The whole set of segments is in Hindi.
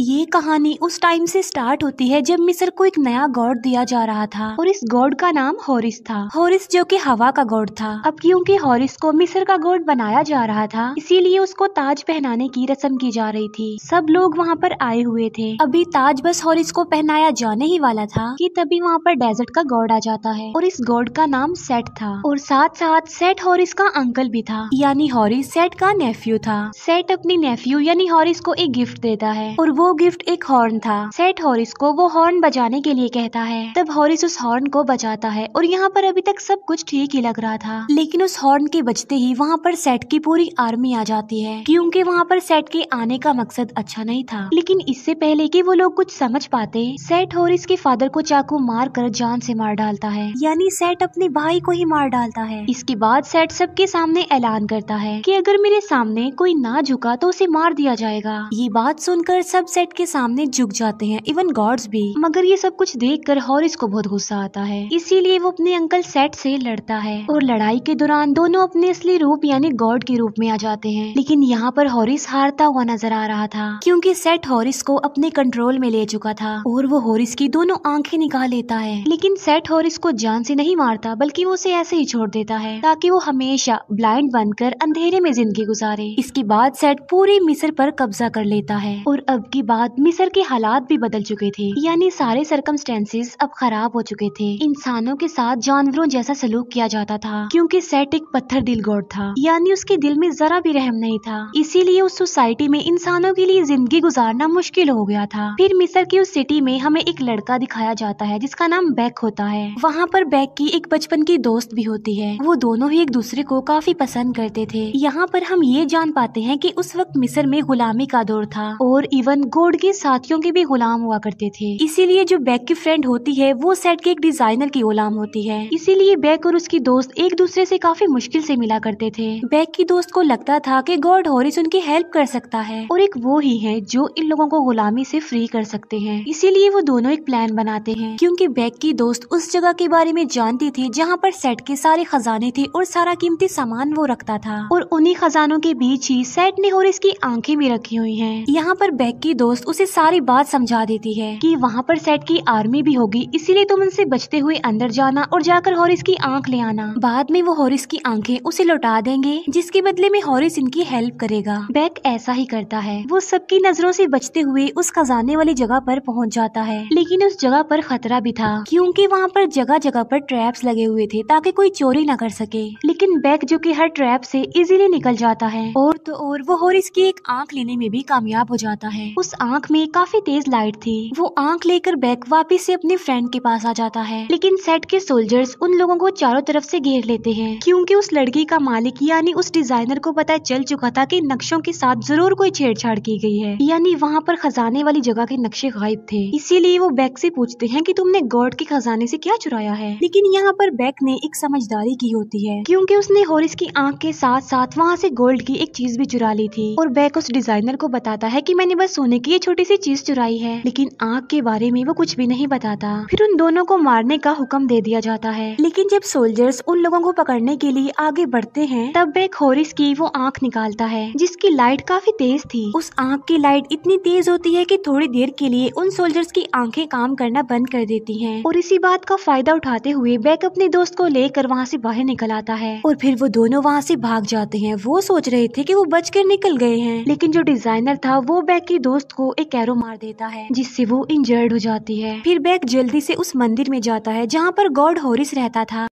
ये कहानी उस टाइम से स्टार्ट होती है जब मिस्र को एक नया गॉड दिया जा रहा था और इस गॉड का नाम हॉरिस था हॉरिस जो कि हवा का गॉड था अब क्योंकि हॉरिस को मिस्र का गॉड बनाया जा रहा था इसीलिए उसको ताज पहनाने की रस्म की जा रही थी सब लोग वहाँ पर आए हुए थे अभी ताज बस हॉरिस को पहनाया जाने ही वाला था की तभी वहाँ पर डेजर्ट का गॉड आ जाता है और इस गॉड का नाम सेट था और साथ साथ सेट हॉरिस का अंकल भी था यानी हॉरिस सेट का नेफ्यू था सेट अपनी नेफ्यू यानी हॉरिस को एक गिफ्ट देता है और वो वो गिफ्ट एक हॉर्न था सेट हॉरिस को वो हॉर्न बजाने के लिए कहता है तब हॉरिस उस हॉर्न को बजाता है और यहाँ पर अभी तक सब कुछ ठीक ही लग रहा था लेकिन उस हॉर्न के बजते ही वहाँ पर सेट की पूरी आर्मी आ जाती है क्योंकि वहाँ पर सेट के आने का मकसद अच्छा नहीं था लेकिन इससे पहले कि वो लोग कुछ समझ पाते सेट हॉरिस के फादर को चाकू मार कर जान से मार डालता है यानी सेट अपने भाई को ही मार डालता है इसके बाद सेट सबके सामने ऐलान करता है कि अगर मेरे सामने कोई ना झुका तो उसे मार दिया जाएगा ये बात सुनकर सब सेट के सामने झुक जाते हैं इवन गॉड्स भी मगर ये सब कुछ देख कर हॉरिस को बहुत गुस्सा आता है इसीलिए वो अपने अंकल सेट से लड़ता है और लड़ाई के दौरान दोनों अपने असली रूप यानी गॉड के रूप में आ जाते हैं लेकिन यहाँ पर हॉरिस हारता हुआ नजर आ रहा था क्योंकि सेट हॉरिस को अपने कंट्रोल में ले चुका था और वो हॉरिस की दोनों आंखें निकाल लेता है लेकिन सेट हॉरिस को जान से नहीं मारता बल्कि वो उसे ऐसे ही छोड़ देता है ताकि वो हमेशा ब्लाइंड बनकर अंधेरे में जिंदगी गुजारे इसके बाद सेट पूरे मिस्र पर कब्जा कर लेता है और अब की बाद मिसर के हालात भी बदल चुके थे यानी सारे सरकमस्टेंसेस अब खराब हो चुके थे इंसानों के साथ जानवरों जैसा सलूक किया जाता था क्योंकि सेट एक पत्थर दिल गौर था यानी उसके दिल में जरा भी रहम नहीं था इसीलिए उस सोसाइटी में इंसानों के लिए जिंदगी गुजारना मुश्किल हो गया था फिर मिसर की उस सिटी में हमें एक लड़का दिखाया जाता है जिसका नाम बैक होता है वहाँ पर बैक की एक बचपन की दोस्त भी होती है वो दोनों ही एक दूसरे को काफी पसंद करते थे यहाँ पर हम ये जान पाते हैं की उस वक्त मिसर में गुलामी का दौर था और इवन कोड के साथियों के भी गुलाम हुआ करते थे इसीलिए जो बैग की फ्रेंड होती है वो सेट के एक डिजाइनर की गुलाम होती है इसीलिए बैग और उसकी दोस्त एक दूसरे से काफी मुश्किल से मिला करते थे बैग की दोस्त को लगता था कि गॉड हॉरिस उनकी हेल्प कर सकता है और एक वो ही है जो इन लोगों को गुलामी से फ्री कर सकते हैं इसीलिए वो दोनों एक प्लान बनाते हैं क्योंकि बैग की दोस्त उस जगह के बारे में जानती थी जहाँ पर सेट के सारे खजाने थे और सारा कीमती सामान वो रखता था और उन्हीं खजानों के बीच ही सेट ने हॉरिस की आंखें भी रखी हुई है यहाँ पर बैग की दोस्त दोस्त उसे सारी बात समझा देती है कि वहाँ पर सेट की आर्मी भी होगी इसीलिए तुम उनसे बचते हुए अंदर जाना और जाकर हॉरिस की आंख ले आना बाद में वो हॉरिस की आंखें उसे लौटा देंगे जिसके बदले में हॉरिस इनकी हेल्प करेगा बैक ऐसा ही करता है वो सबकी नजरों से बचते हुए उस खजाने वाली जगह पर पहुंच जाता है लेकिन उस जगह पर खतरा भी था क्योंकि वहाँ पर जगह जगह पर ट्रैप्स लगे हुए थे ताकि कोई चोरी न कर सके लेकिन बैक जो की हर ट्रैप से इजीली निकल जाता है और तो और वो हॉरिस की एक आंख लेने में भी कामयाब हो जाता है उस आंख में काफी तेज लाइट थी वो आंख लेकर बैक वापिस से अपने फ्रेंड के पास आ जाता है लेकिन सेट के सोल्जर्स उन लोगों को चारों तरफ से घेर लेते हैं क्योंकि उस लड़की का मालिक यानी उस डिजाइनर को पता चल चुका था कि नक्शों के साथ जरूर कोई छेड़छाड़ की गई है यानी वहाँ पर खजाने वाली जगह के नक्शे गायब थे इसीलिए वो बैक से पूछते हैं कि तुमने गॉड के खजाने से क्या चुराया है लेकिन यहाँ पर बैक ने एक समझदारी की होती है क्योंकि उसने होरिस की आंख के साथ साथ वहाँ से गोल्ड की एक चीज भी चुरा ली थी और बैक उस डिजाइनर को बताता है की मैंने बस सोने उसने की ये छोटी सी चीज चुराई है लेकिन आग के बारे में वो कुछ भी नहीं बताता फिर उन दोनों को मारने का हुक्म दे दिया जाता है लेकिन जब सोल्जर्स उन लोगों को पकड़ने के लिए आगे बढ़ते हैं तब बेक होरिस की वो आँख निकालता है जिसकी लाइट काफी तेज थी उस आँख की लाइट इतनी तेज होती है की थोड़ी देर के लिए उन सोल्जर्स की आँखें काम करना बंद कर देती है और इसी बात का फायदा उठाते हुए बैक अपने दोस्त को लेकर वहाँ से बाहर निकल आता है और फिर वो दोनों वहाँ से भाग जाते हैं वो सोच रहे थे कि वो बच कर निकल गए हैं लेकिन जो डिजाइनर था वो बैग के दोस्त दोस्त को एक कैरो मार देता है जिससे वो इंजर्ड हो जाती है फिर बैग जल्दी से उस मंदिर में जाता है जहाँ पर गॉड होरिस रहता था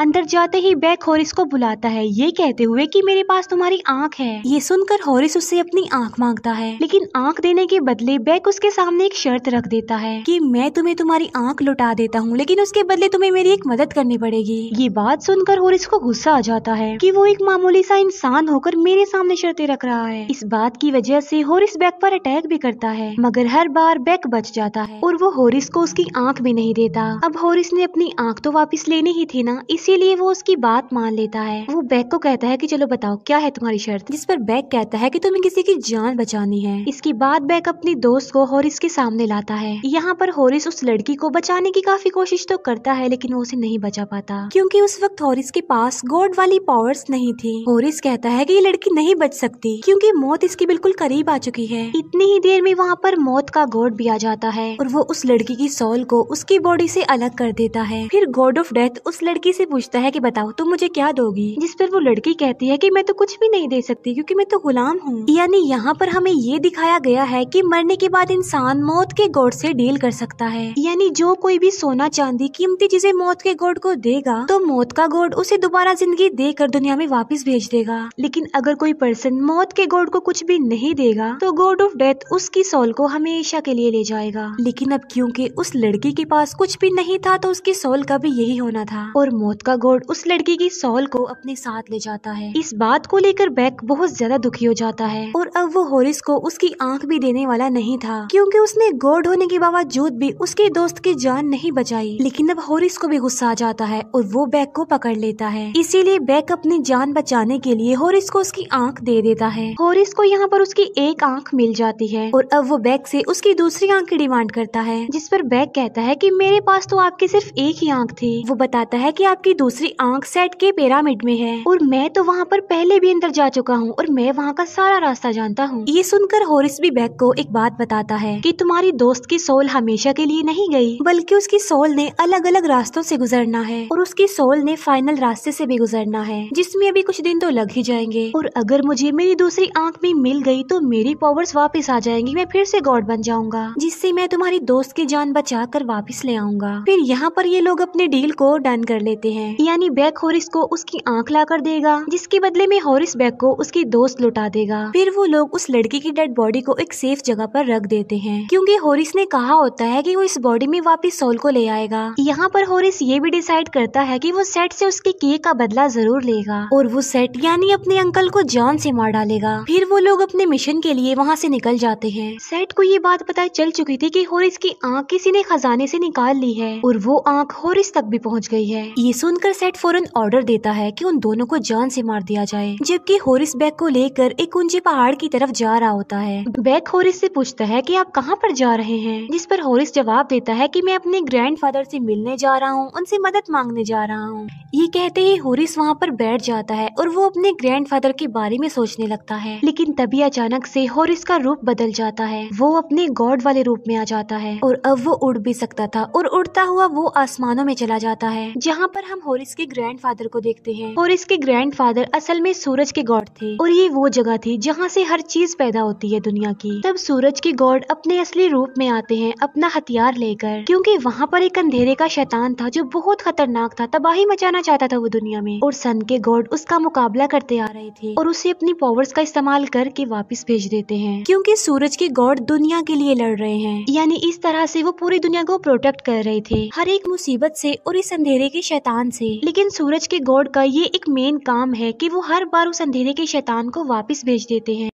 अंदर जाते ही बैक हॉरिस को बुलाता है ये कहते हुए कि मेरे पास तुम्हारी आंख है ये सुनकर हॉरिस उससे अपनी आंख मांगता है लेकिन आंख देने के बदले बैक उसके सामने एक शर्त रख देता है कि मैं तुम्हें तुम्हारी आंख लुटा देता हूँ लेकिन उसके बदले तुम्हें मेरी एक मदद करनी पड़ेगी ये बात सुनकर हॉरिस को गुस्सा आ जाता है कि वो एक मामूली सा इंसान होकर मेरे सामने शर्तें रख रहा है इस बात की वजह से हॉरिस बैक पर अटैक भी करता है मगर हर बार बैक बच जाता है और वो हॉरिस को उसकी आंख भी नहीं देता अब हॉरिस ने अपनी आंख तो वापस लेनी ही थी ना इस इसीलिए वो उसकी बात मान लेता है वो बैग को कहता है की चलो बताओ क्या है तुम्हारी शर्त जिस पर बैग कहता है की तुम्हें किसी की जान बचानी है इसके बाद बैग अपनी दोस्त को हॉरिस के सामने लाता है यहाँ पर हॉरिस उस लड़की को बचाने की काफी कोशिश तो करता है लेकिन वो उसे नहीं बचा पाता क्यूँकी उस वक्त हॉरिस के पास गॉड वाली पावर्स नहीं थी हॉरिस कहता है की ये लड़की नहीं बच सकती क्यूँकी मौत इसके बिल्कुल करीब आ चुकी है इतनी ही देर में वहाँ पर मौत का गोड भी आ जाता है और वो उस लड़की की सोल को उसकी बॉडी से अलग कर देता है फिर गॉड ऑफ डेथ उस लड़की से पूछता है कि बताओ तुम मुझे क्या दोगी जिस पर वो लड़की कहती है कि मैं तो कुछ भी नहीं दे सकती क्योंकि मैं तो गुलाम हूँ यानी यहाँ पर हमें ये दिखाया गया है कि मरने के बाद इंसान मौत के गोड से डील कर सकता है यानी जो कोई भी सोना चांदी कीमती चीजें मौत के गोड को देगा तो मौत का गोड उसे दोबारा जिंदगी देकर दुनिया में वापिस भेज देगा लेकिन अगर कोई पर्सन मौत के गोड को कुछ भी नहीं देगा तो गोड ऑफ डेथ उसकी सोल को हमेशा के लिए ले जाएगा लेकिन अब क्योंकि उस लड़की के पास कुछ भी नहीं था तो उसकी सोल का भी यही होना था और मौत का गोड उस लड़की की सॉल को अपने साथ ले जाता है इस बात को लेकर बैक बहुत ज्यादा दुखी हो जाता है और अब वो होरिस को उसकी आंख भी देने वाला नहीं था क्योंकि उसने गोड होने के बावजूद भी उसके दोस्त की जान नहीं बचाई लेकिन अब होरिस को भी गुस्सा आ जाता है और वो बैक को पकड़ लेता है इसीलिए बैक अपनी जान बचाने के लिए होरिस को उसकी आँख दे देता है होरिस को यहाँ पर उसकी एक आँख मिल जाती है और अब वो बैक से उसकी दूसरी आँख की डिमांड करता है जिस पर बैक कहता है की मेरे पास तो आपकी सिर्फ एक ही आंख थी वो बताता है की आपकी दूसरी आंख सेट के पिरामिड में है और मैं तो वहाँ पर पहले भी अंदर जा चुका हूँ और मैं वहाँ का सारा रास्ता जानता हूँ ये सुनकर होरिस भी बैग को एक बात बताता है कि तुम्हारी दोस्त की सोल हमेशा के लिए नहीं गई बल्कि उसकी सोल ने अलग अलग रास्तों से गुजरना है और उसकी सोल ने फाइनल रास्ते से भी गुजरना है जिसमें अभी कुछ दिन तो लग ही जाएंगे और अगर मुझे मेरी दूसरी आंख भी मिल गई तो मेरी पावर्स वापस आ जाएंगी मैं फिर से गॉड बन जाऊंगा जिससे मैं तुम्हारी दोस्त की जान बचा कर वापिस ले आऊंगा फिर यहाँ पर ये लोग अपने डील को डन कर लेते हैं यानी बैक हॉरिस को उसकी आंख ला कर देगा जिसके बदले में हॉरिस बैक को उसके दोस्त लुटा देगा फिर वो लोग उस लड़की की डेड बॉडी को एक सेफ जगह पर रख देते हैं क्योंकि हॉरिस ने कहा होता है कि वो इस बॉडी में वापस सोल को ले आएगा यहाँ पर हॉरिस ये भी डिसाइड करता है कि वो सेट से उसके केक का बदला जरूर लेगा और वो सेट यानी अपने अंकल को जान से मार डालेगा फिर वो लोग अपने मिशन के लिए वहाँ से निकल जाते हैं सेट को ये बात पता चल चुकी थी कि हॉरिस की आँख किसी ने खजाने से निकाल ली है और वो आँख हॉरिस तक भी पहुँच गई है ये सुनकर सेट फौरन ऑर्डर देता है कि उन दोनों को जान से मार दिया जाए जबकि होरिस बैग को लेकर एक ऊंचे पहाड़ की तरफ जा रहा होता है बैग होरिस से पूछता है कि आप कहाँ पर जा रहे हैं जिस पर होरिस जवाब देता है कि मैं अपने ग्रैंडफादर से मिलने जा रहा हूँ उनसे मदद मांगने जा रहा हूँ ये कहते ही होरिस वहाँ पर बैठ जाता है और वो अपने ग्रैंडफादर के बारे में सोचने लगता है लेकिन तभी अचानक से होरिस का रूप बदल जाता है वो अपने गॉड वाले रूप में आ जाता है और अब वो उड़ भी सकता था और उड़ता हुआ वो आसमानों में चला जाता है जहाँ पर हम हम होरिस के ग्रैंडफादर को देखते हैं होरिस के ग्रैंडफादर असल में सूरज के गॉड थे और ये वो जगह थी जहाँ से हर चीज पैदा होती है दुनिया की तब सूरज के गॉड अपने असली रूप में आते हैं अपना हथियार लेकर क्योंकि वहाँ पर एक अंधेरे का शैतान था जो बहुत खतरनाक था तबाही मचाना चाहता था वो दुनिया में और सन के गॉड उसका मुकाबला करते आ रहे थे और उसे अपनी पावर्स का इस्तेमाल करके वापिस भेज देते हैं क्योंकि सूरज के गॉड दुनिया के लिए लड़ रहे हैं यानी इस तरह से वो पूरी दुनिया को प्रोटेक्ट कर रहे थे हर एक मुसीबत से और इस अंधेरे के शैतान शैतान से लेकिन सूरज के गॉड का ये एक मेन काम है कि वो हर बार उस अंधेरे के शैतान को वापस भेज देते हैं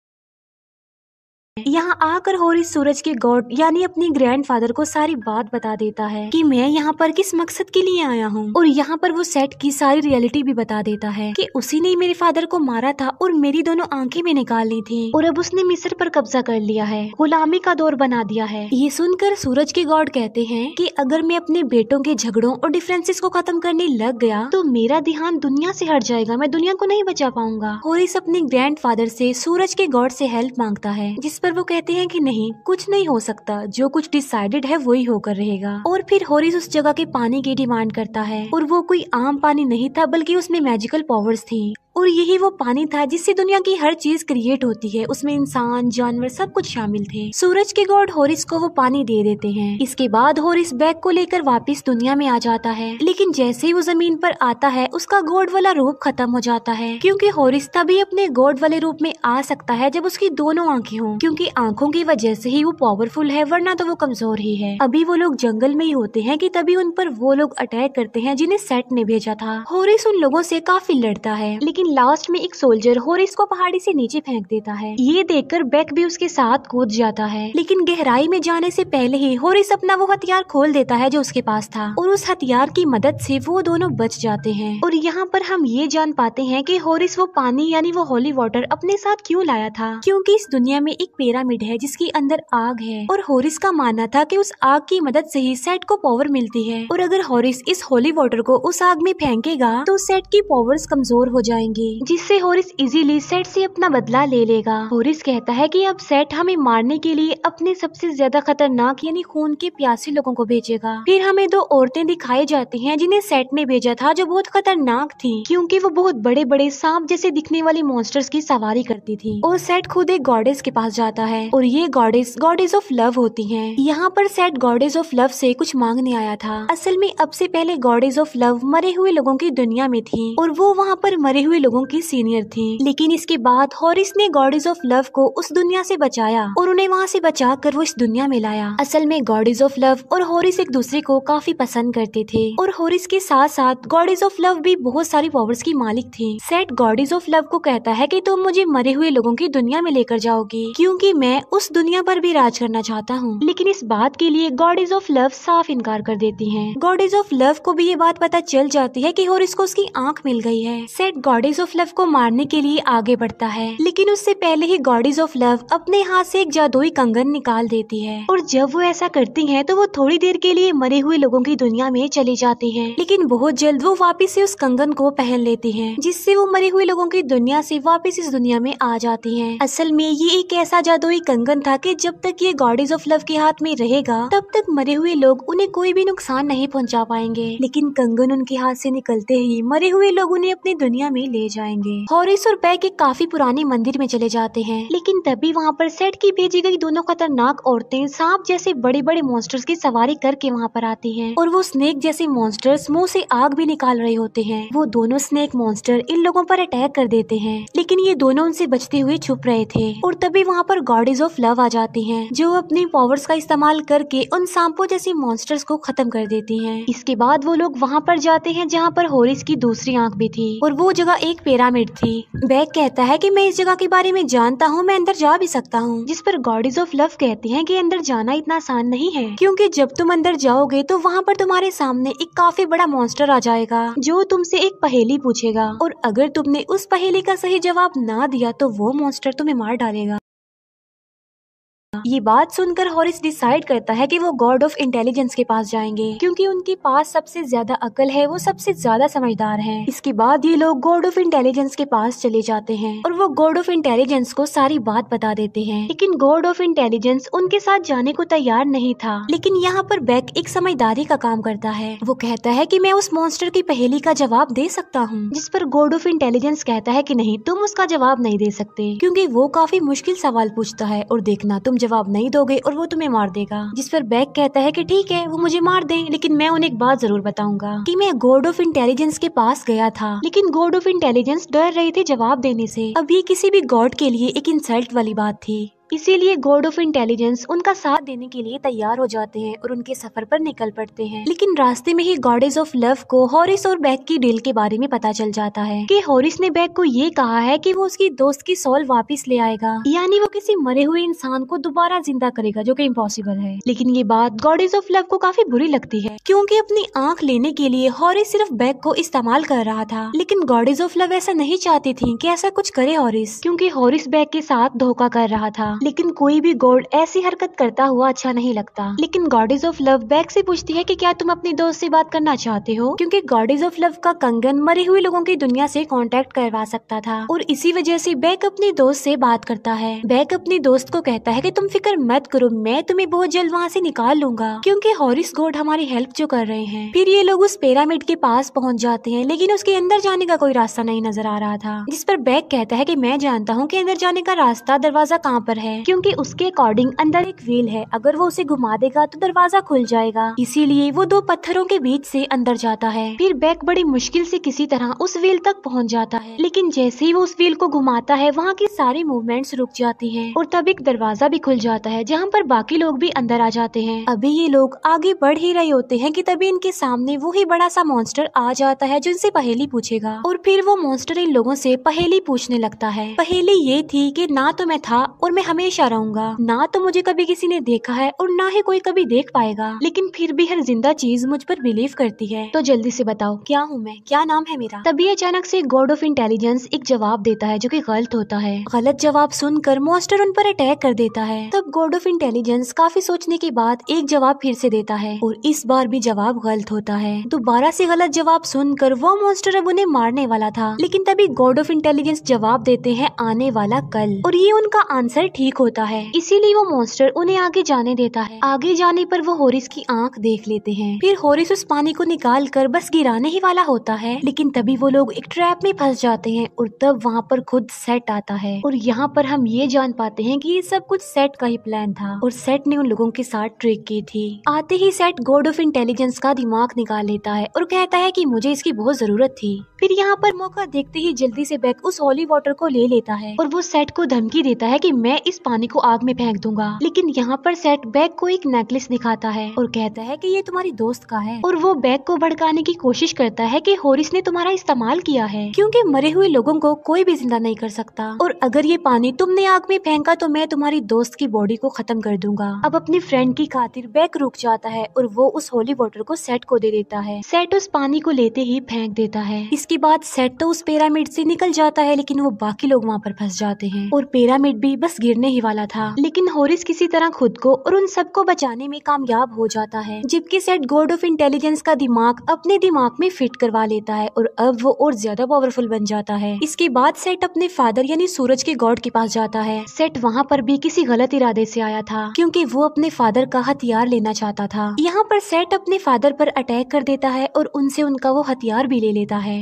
यहाँ आकर होरिस सूरज के गॉड यानी अपने ग्रैंडफादर को सारी बात बता देता है कि मैं यहाँ पर किस मकसद के लिए आया हूँ और यहाँ पर वो सेट की सारी रियलिटी भी बता देता है कि उसी ने मेरे फादर को मारा था और मेरी दोनों आंखें भी निकाल ली थी और अब उसने मिस्र पर कब्जा कर लिया है गुलामी का दौर बना दिया है ये सुनकर सूरज के गॉड कहते हैं कि अगर मैं अपने बेटों के झगड़ों और डिफरेंसेस को खत्म करने लग गया तो मेरा ध्यान दुनिया से हट जाएगा मैं दुनिया को नहीं बचा पाऊंगा होरिस अपने ग्रैंड फादर ऐसी सूरज के गॉड ऐसी हेल्प मांगता है जिस पर पर वो कहते हैं कि नहीं कुछ नहीं हो सकता जो कुछ डिसाइडेड है वही होकर रहेगा और फिर होरिस उस जगह के पानी की डिमांड करता है और वो कोई आम पानी नहीं था बल्कि उसमें मैजिकल पावर्स थी और यही वो पानी था जिससे दुनिया की हर चीज क्रिएट होती है उसमें इंसान जानवर सब कुछ शामिल थे सूरज के गॉड होरिस को वो पानी दे देते हैं इसके बाद होरिस बैग को लेकर वापस दुनिया में आ जाता है लेकिन जैसे ही वो जमीन पर आता है उसका गॉड वाला रूप खत्म हो जाता है क्योंकि होरिस तभी अपने गॉड वाले रूप में आ सकता है जब उसकी दोनों आँखें हों क्योंकि आंखों की वजह से ही वो पावरफुल है वरना तो वो कमजोर ही है अभी वो लोग जंगल में ही होते हैं कि तभी उन पर वो लोग अटैक करते हैं जिन्हें सेट ने भेजा था होरिस उन लोगों से काफी लड़ता है लेकिन लेकिन लास्ट में एक सोल्जर होरिस को पहाड़ी से नीचे फेंक देता है ये देखकर बैक भी उसके साथ कूद जाता है लेकिन गहराई में जाने से पहले ही होरिस अपना वो हथियार खोल देता है जो उसके पास था और उस हथियार की मदद से वो दोनों बच जाते हैं और यहाँ पर हम ये जान पाते हैं कि होरिस वो पानी यानी वो होली वाटर अपने साथ क्यों लाया था क्योंकि इस दुनिया में एक पेरामिड है जिसके अंदर आग है और होरिस का मानना था कि उस आग की मदद से ही सेट को पावर मिलती है और अगर होरिस इस होली वाटर को उस आग में फेंकेगा तो सेट की पावर्स कमजोर हो जाएंगे जाएंगे जिससे होरिस इजीली सेट से अपना बदला ले लेगा होरिस कहता है कि अब सेट हमें मारने के लिए अपने सबसे ज्यादा खतरनाक यानी खून के प्यासे लोगों को भेजेगा फिर हमें दो औरतें दिखाई जाती हैं जिन्हें सेट ने भेजा था जो बहुत खतरनाक थी क्योंकि वो बहुत बड़े बड़े सांप जैसे दिखने वाले मॉन्स्टर्स की सवारी करती थी और सेट खुद एक गॉडेस के पास जाता है और ये गॉडेस गॉडेस ऑफ लव होती है यहाँ पर सेट गॉडेस ऑफ लव से कुछ मांगने आया था असल में अब से पहले गॉडेस ऑफ लव मरे हुए लोगों की दुनिया में थी और वो वहाँ पर मरे हुए लोगों की सीनियर थी लेकिन इसके बाद हॉरिस ने गॉडेज ऑफ लव को उस दुनिया से बचाया और उन्हें वहाँ से बचा कर वो इस दुनिया में लाया असल में गॉडेज ऑफ लव और हॉरिस एक दूसरे को काफी पसंद करते थे और हॉरिस के साथ साथ गॉडेज ऑफ लव भी बहुत सारी पॉवर्स की मालिक थी सेट गॉडेज ऑफ लव को कहता है की तुम तो मुझे मरे हुए लोगों की दुनिया में लेकर जाओगी क्यूँकी मैं उस दुनिया पर भी राज करना चाहता हूँ लेकिन इस बात के लिए गॉडेज ऑफ लव साफ इनकार कर देती है गॉडेज ऑफ लव को भी ये बात पता चल जाती है की हॉरिस को उसकी आँख मिल गई है Set goddess goddess of love को मारने के लिए आगे बढ़ता है लेकिन उससे पहले ही गॉडीज ऑफ लव अपने हाथ से एक जादुई कंगन निकाल देती है और जब वो ऐसा करती है तो वो थोड़ी देर के लिए मरे हुए लोगों की दुनिया में चली जाती है लेकिन बहुत जल्द वो वापिस से उस कंगन को पहन लेती है जिससे वो मरे हुए लोगों की दुनिया ऐसी वापिस इस दुनिया में आ जाती है असल में ये एक ऐसा जादुई कंगन था की जब तक ये गॉडीज ऑफ लव के हाथ में रहेगा तब तक मरे हुए लोग उन्हें कोई भी नुकसान नहीं पहुँचा पाएंगे लेकिन कंगन उनके हाथ से निकलते ही मरे हुए लोग उन्हें अपनी दुनिया में ले ले जाएंगे हॉरिस और बैग एक काफी पुराने मंदिर में चले जाते हैं लेकिन तभी वहाँ पर सेट की भेजी गई दोनों खतरनाक औरतें सांप जैसे बड़े बड़े मॉन्स्टर्स की सवारी करके वहाँ पर आती है और वो स्नेक जैसे मॉन्स्टर्स मुंह से आग भी निकाल रहे होते हैं वो दोनों स्नेक मॉन्स्टर इन लोगों पर अटैक कर देते हैं लेकिन ये दोनों उनसे बचते हुए छुप रहे थे और तभी वहाँ पर गॉडेज ऑफ लव आ जाती हैं जो अपने पावर्स का इस्तेमाल करके उन सांपो जैसे मॉन्स्टर्स को खत्म कर देती है इसके बाद वो लोग वहाँ पर जाते हैं जहाँ पर होरिस की दूसरी आंख भी थी और वो जगह एक एक पिरामिड थी बैग कहता है कि मैं इस जगह के बारे में जानता हूँ मैं अंदर जा भी सकता हूँ जिस पर गॉडीज ऑफ लव कहती हैं कि अंदर जाना इतना आसान नहीं है क्योंकि जब तुम अंदर जाओगे तो वहाँ पर तुम्हारे सामने एक काफी बड़ा मॉन्स्टर आ जाएगा जो तुमसे एक पहेली पूछेगा और अगर तुमने उस पहेली का सही जवाब ना दिया तो वो मॉन्स्टर तुम्हें मार डालेगा हाँ। ये बात सुनकर हॉरिस डिसाइड करता है कि वो गॉड ऑफ इंटेलिजेंस के पास जाएंगे क्योंकि उनके पास सबसे ज्यादा अकल है वो सबसे ज्यादा समझदार है इसके बाद ये लोग गॉड ऑफ इंटेलिजेंस के पास चले जाते हैं और वो गॉड ऑफ इंटेलिजेंस को सारी बात बता देते हैं लेकिन गॉड ऑफ इंटेलिजेंस उनके साथ जाने को तैयार नहीं था लेकिन यहाँ पर बैक एक समझदारी का काम करता है वो कहता है की मैं उस मॉन्स्टर की पहेली का जवाब दे सकता हूँ जिस पर गॉड ऑफ इंटेलिजेंस कहता है की नहीं तुम उसका जवाब नहीं दे सकते क्यूँकी वो काफी मुश्किल सवाल पूछता है और देखना तुम जवाब जवाब नहीं दोगे और वो तुम्हें मार देगा जिस पर बैग कहता है की ठीक है वो मुझे मार दे लेकिन मैं उन्हें एक बात जरूर बताऊंगा की मैं गॉड ऑफ इंटेलिजेंस के पास गया था लेकिन गॉड ऑफ इंटेलिजेंस डर रहे थे जवाब देने से अब ये किसी भी गॉड के लिए एक इंसल्ट वाली बात थी इसीलिए गॉड ऑफ इंटेलिजेंस उनका साथ देने के लिए तैयार हो जाते हैं और उनके सफर पर निकल पड़ते हैं लेकिन रास्ते में ही गॉडेज ऑफ लव को हॉरिस और बैग की डील के बारे में पता चल जाता है कि हॉरिस ने बैग को ये कहा है कि वो उसकी दोस्त की सोल वापस ले आएगा यानी वो किसी मरे हुए इंसान को दोबारा जिंदा करेगा जो की इम्पॉसिबल है लेकिन ये बात गॉडेज ऑफ लव को काफी बुरी लगती है क्यूँकी अपनी आँख लेने के लिए हॉरिस सिर्फ बैग को इस्तेमाल कर रहा था लेकिन गॉडेज ऑफ लव ऐसा नहीं चाहती थी की ऐसा कुछ करे हॉरिस क्यूँकी हॉरिस बैग के साथ धोखा कर रहा था लेकिन कोई भी गॉड ऐसी हरकत करता हुआ अच्छा नहीं लगता लेकिन गॉडेज ऑफ लव बैग से पूछती है कि क्या तुम अपने दोस्त से बात करना चाहते हो क्योंकि गॉडेज ऑफ लव का कंगन मरे हुए लोगों की दुनिया से कांटेक्ट करवा सकता था और इसी वजह से बैग अपने दोस्त से बात करता है बैग अपने दोस्त को कहता है की तुम फिक्र मत करो मैं तुम्हें बहुत जल्द वहाँ से निकाल लूंगा क्यूँकी हॉरिस गोड हमारी हेल्प जो कर रहे हैं फिर ये लोग उस पेरामिड के पास पहुँच जाते हैं लेकिन उसके अंदर जाने का कोई रास्ता नहीं नजर आ रहा था जिस पर बैग कहता है की मैं जानता हूँ की अंदर जाने का रास्ता दरवाजा कहाँ पर है है क्योंकि उसके अकॉर्डिंग अंदर एक व्हील है अगर वो उसे घुमा देगा तो दरवाजा खुल जाएगा इसीलिए वो दो पत्थरों के बीच से अंदर जाता है फिर बैक बड़ी मुश्किल से किसी तरह उस व्हील तक पहुंच जाता है लेकिन जैसे ही वो उस व्हील को घुमाता है वहाँ की सारी मूवमेंट्स रुक जाती है और तब एक दरवाजा भी खुल जाता है जहाँ पर बाकी लोग भी अंदर आ जाते हैं अभी ये लोग आगे बढ़ ही रहे होते हैं की तभी इनके सामने वो ही बड़ा सा मॉन्स्टर आ जाता है जो इनसे पहेली पूछेगा और फिर वो मॉन्स्टर इन लोगों से पहेली पूछने लगता है पहेली ये थी कि ना तो मैं था और मैं हमें हमेशा रहूंगा ना तो मुझे कभी किसी ने देखा है और ना ही कोई कभी देख पाएगा लेकिन फिर भी हर जिंदा चीज मुझ पर बिलीव करती है तो जल्दी से बताओ क्या हूँ मैं क्या नाम है मेरा तभी अचानक से गॉड ऑफ इंटेलिजेंस एक जवाब देता है जो कि गलत होता है गलत जवाब सुनकर मॉन्स्टर उन पर अटैक कर देता है तब गॉड ऑफ इंटेलिजेंस काफी सोचने के बाद एक जवाब फिर से देता है और इस बार भी जवाब गलत होता है दोबारा से गलत जवाब सुनकर वो मॉन्स्टर अब उन्हें मारने वाला था लेकिन तभी गॉड ऑफ इंटेलिजेंस जवाब देते हैं आने वाला कल और ये उनका आंसर ठीक होता है इसीलिए वो मॉन्स्टर उन्हें आगे जाने देता है आगे जाने पर वो होरिस की आंख देख लेते हैं फिर होरिस उस पानी को निकाल कर बस गिराने ही वाला होता है लेकिन तभी वो लोग एक ट्रैप में फंस जाते हैं और तब वहाँ पर खुद सेट आता है और यहाँ पर हम ये जान पाते हैं की ये सब कुछ सेट का ही प्लान था और सेट ने उन लोगों के साथ ट्रिक की थी आते ही सेट गॉड ऑफ इंटेलिजेंस का दिमाग निकाल लेता है और कहता है की मुझे इसकी बहुत जरूरत थी फिर यहाँ पर मौका देखते ही जल्दी से बैक उस हॉली वाटर को ले लेता है और वो सेट को धमकी देता है की मैं इस पानी को आग में फेंक दूंगा लेकिन यहाँ पर सेट बैग को एक नेकलेस दिखाता है और कहता है कि ये तुम्हारी दोस्त का है और वो बैग को भड़काने की कोशिश करता है कि होरिस ने तुम्हारा इस्तेमाल किया है क्योंकि मरे हुए लोगों को कोई भी जिंदा नहीं कर सकता और अगर ये पानी तुमने आग में फेंका तो मैं तुम्हारी दोस्त की बॉडी को खत्म कर दूंगा अब अपनी फ्रेंड की खातिर बैग रुक जाता है और वो उस होली वाटर को सेट को दे देता है सेट उस पानी को लेते ही फेंक देता है इसके बाद सेट तो उस पेरामिड से निकल जाता है लेकिन वो बाकी लोग वहाँ पर फंस जाते हैं और पेरामिड भी बस गिरने गिरने ही वाला था लेकिन होरिस किसी तरह खुद को और उन सबको बचाने में कामयाब हो जाता है जबकि सेट गोड ऑफ इंटेलिजेंस का दिमाग अपने दिमाग में फिट करवा लेता है और अब वो और ज्यादा पावरफुल बन जाता है इसके बाद सेट अपने फादर यानी सूरज के गॉड के पास जाता है सेट वहाँ पर भी किसी गलत इरादे से आया था क्योंकि वो अपने फादर का हथियार लेना चाहता था यहाँ पर सेट अपने फादर पर अटैक कर देता है और उनसे उनका वो हथियार भी ले लेता है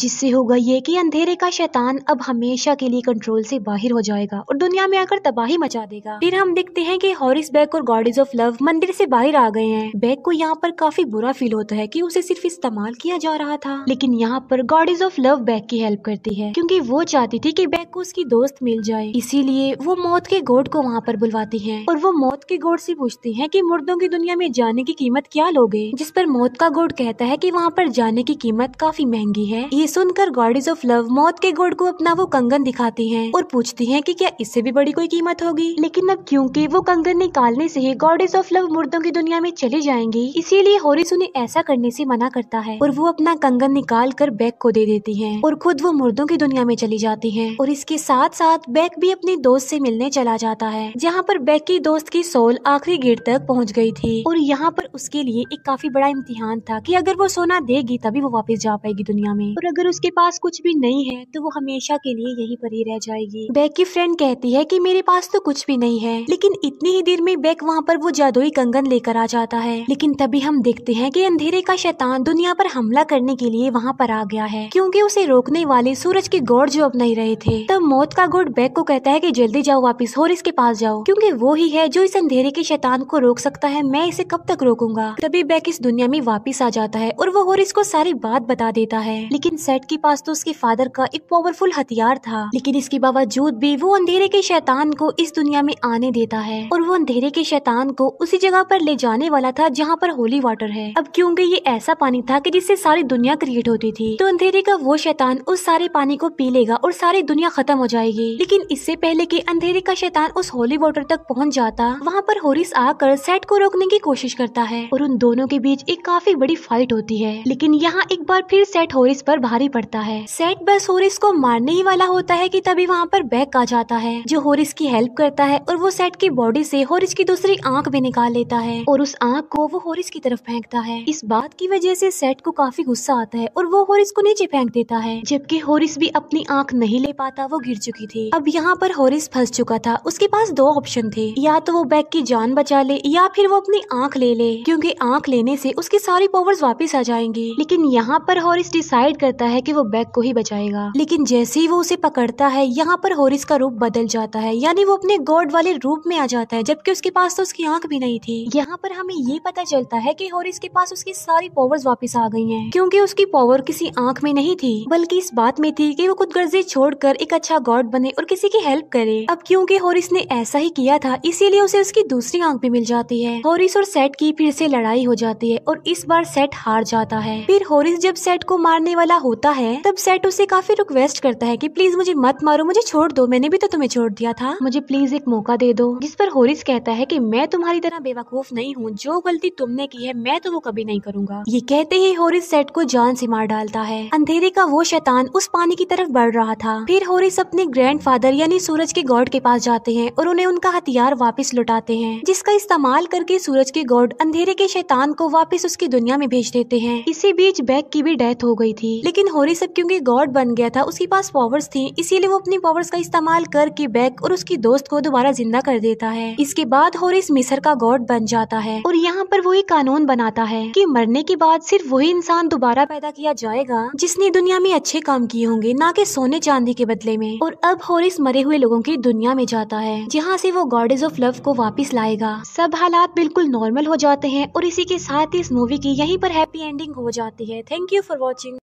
जिससे होगा ये कि अंधेरे का शैतान अब हमेशा के लिए कंट्रोल से बाहर हो जाएगा और दुनिया में आकर तबाही मचा देगा फिर हम देखते हैं कि हॉरिस बैग और गॉडेज ऑफ लव मंदिर से बाहर आ गए हैं बैग को यहाँ पर काफी बुरा फील होता है कि उसे सिर्फ इस्तेमाल किया जा रहा था लेकिन यहाँ पर गॉडेज ऑफ लव बैग की हेल्प करती है क्योंकि वो चाहती थी कि बैग को उसकी दोस्त मिल जाए इसीलिए वो मौत के गोड को वहाँ पर बुलवाती है और वो मौत के गोड से पूछती है की मुर्दों की दुनिया में जाने की कीमत क्या लोगे जिस पर मौत का गोड कहता है की वहाँ पर जाने की कीमत काफी महंगी है ये सुनकर गॉडिज ऑफ लव मौत के गोड को अपना वो कंगन दिखाती है और पूछती है की क्या इससे भी बड़ी कोई कीमत होगी लेकिन अब क्यूँकी वो कंगन निकालने से ही गॉडिज ऑफ लव मुर्दों की दुनिया में चली जाएंगी इसीलिए होरिस उन्हें ऐसा करने से मना करता है और वो अपना कंगन निकाल कर बैग को दे देती है और खुद वो मुर्दों की दुनिया में चली जाती है और इसके साथ साथ बैग भी अपने दोस्त से मिलने चला जाता है जहाँ पर बैग की दोस्त की सोल आखिरी गेट तक पहुँच गई थी और यहाँ पर उसके लिए एक काफी बड़ा इम्तिहान था की अगर वो सोना देगी तभी वो वापस जा पाएगी दुनिया में और अगर अगर उसके पास कुछ भी नहीं है तो वो हमेशा के लिए यही पर ही रह जाएगी बैग की फ्रेंड कहती है की मेरे पास तो कुछ भी नहीं है लेकिन इतनी ही देर में बैग वहाँ पर वो जादुई कंगन लेकर आ जाता है लेकिन तभी हम देखते हैं की अंधेरे का शैतान दुनिया पर हमला करने के लिए वहाँ पर आ गया है क्यूँकी उसे रोकने वाले सूरज के गोड़ जो अब नहीं रहे थे तब मौत का गोड बैग को कहता है की जल्दी जाओ वापिस और इसके पास जाओ क्योंकि वो ही है जो इस अंधेरे के शैतान को रोक सकता है मैं इसे कब तक रोकूंगा तभी बैग इस दुनिया में वापिस आ जाता है और वो और को सारी बात बता देता है लेकिन सेट के पास तो उसके फादर का एक पावरफुल हथियार था लेकिन इसके बावजूद भी वो अंधेरे के शैतान को इस दुनिया में आने देता है और वो अंधेरे के शैतान को उसी जगह पर ले जाने वाला था जहाँ पर होली वाटर है अब क्योंकि ये ऐसा पानी था कि जिससे सारी दुनिया क्रिएट होती थी तो अंधेरे का वो शैतान उस सारे पानी को पी लेगा और सारी दुनिया खत्म हो जाएगी लेकिन इससे पहले की अंधेरे का शैतान उस होली वाटर तक पहुँच जाता वहाँ पर होरिस आकर सेट को रोकने की कोशिश करता है और उन दोनों के बीच एक काफी बड़ी फाइट होती है लेकिन यहाँ एक बार फिर सेट होरिस पर भारी पड़ता है सेट बस होरिस को मारने ही वाला होता है कि तभी वहाँ पर बैक आ जाता है जो होरिस की हेल्प करता है और वो सेट की बॉडी से होरिस की दूसरी आंख भी निकाल लेता है और उस आंख को वो होरिस की तरफ फेंकता है इस बात की वजह से सेट को काफी गुस्सा आता है और वो होरिस को नीचे फेंक देता है जबकि होरिस भी अपनी आंख नहीं ले पाता वो गिर चुकी थी अब यहाँ पर होरिस फंस चुका था उसके पास दो ऑप्शन थे या तो वो बैग की जान बचा ले या फिर वो अपनी आंख ले ले क्योंकि आंख लेने से उसकी सारी पावर्स वापस आ जाएंगी लेकिन यहाँ पर होरिस डिसाइड करता होता है कि वो बैग को ही बचाएगा लेकिन जैसे ही वो उसे पकड़ता है यहाँ पर होरिस का रूप बदल जाता है यानी वो अपने गॉड वाले रूप में आ जाता है जबकि उसके पास तो उसकी आंख भी नहीं थी यहाँ पर हमें ये पता चलता है की होरिस के पास उसकी सारी पावर्स वापिस आ गई है क्यूँकी उसकी पावर किसी आँख में नहीं थी बल्कि इस बात में थी की वो खुद गर्जी छोड़कर एक अच्छा गॉड बने और किसी की हेल्प करे अब क्यूँकी होरिस ने ऐसा ही किया था इसीलिए उसे उसकी दूसरी आँख भी मिल जाती है होरिस और सेट की फिर से लड़ाई हो जाती है और इस बार सेट हार जाता है फिर होरिस जब सेट को मारने वाला हो होता है तब सेट उसे काफी रिक्वेस्ट करता है कि प्लीज मुझे मत मारो मुझे छोड़ दो मैंने भी तो तुम्हें छोड़ दिया था मुझे प्लीज एक मौका दे दो जिस पर होरिस कहता है कि मैं तुम्हारी तरह बेवकूफ नहीं हूँ जो गलती तुमने की है मैं तो वो कभी नहीं करूंगा ये कहते ही होरिस सेट को जान से मार डालता है अंधेरे का वो शैतान उस पानी की तरफ बढ़ रहा था फिर होरिस अपने ग्रैंडफादर यानी सूरज के गॉड के पास जाते हैं और उन्हें उनका हथियार वापस लुटाते हैं जिसका इस्तेमाल करके सूरज के गॉड अंधेरे के शैतान को वापस उसकी दुनिया में भेज देते हैं इसी बीच बैग की भी डेथ हो गई थी लेकिन लेकिन होरी सब क्योंकि गॉड बन गया था उसके पास पावर्स थी इसीलिए वो अपनी पावर्स का इस्तेमाल करके बैक और उसकी दोस्त को दोबारा जिंदा कर देता है इसके बाद होरिस मिसर का गॉड बन जाता है और यहाँ पर वो एक कानून बनाता है कि मरने के बाद सिर्फ वही इंसान दोबारा पैदा किया जाएगा जिसने दुनिया में अच्छे काम किए होंगे ना कि सोने चांदी के बदले में और अब होरिस मरे हुए लोगों की दुनिया में जाता है जहाँ से वो गॉडेज ऑफ लव को वापिस लाएगा सब हालात बिल्कुल नॉर्मल हो जाते हैं और इसी के साथ इस मूवी की यहीं पर हैप्पी एंडिंग हो जाती है थैंक यू फॉर वॉचिंग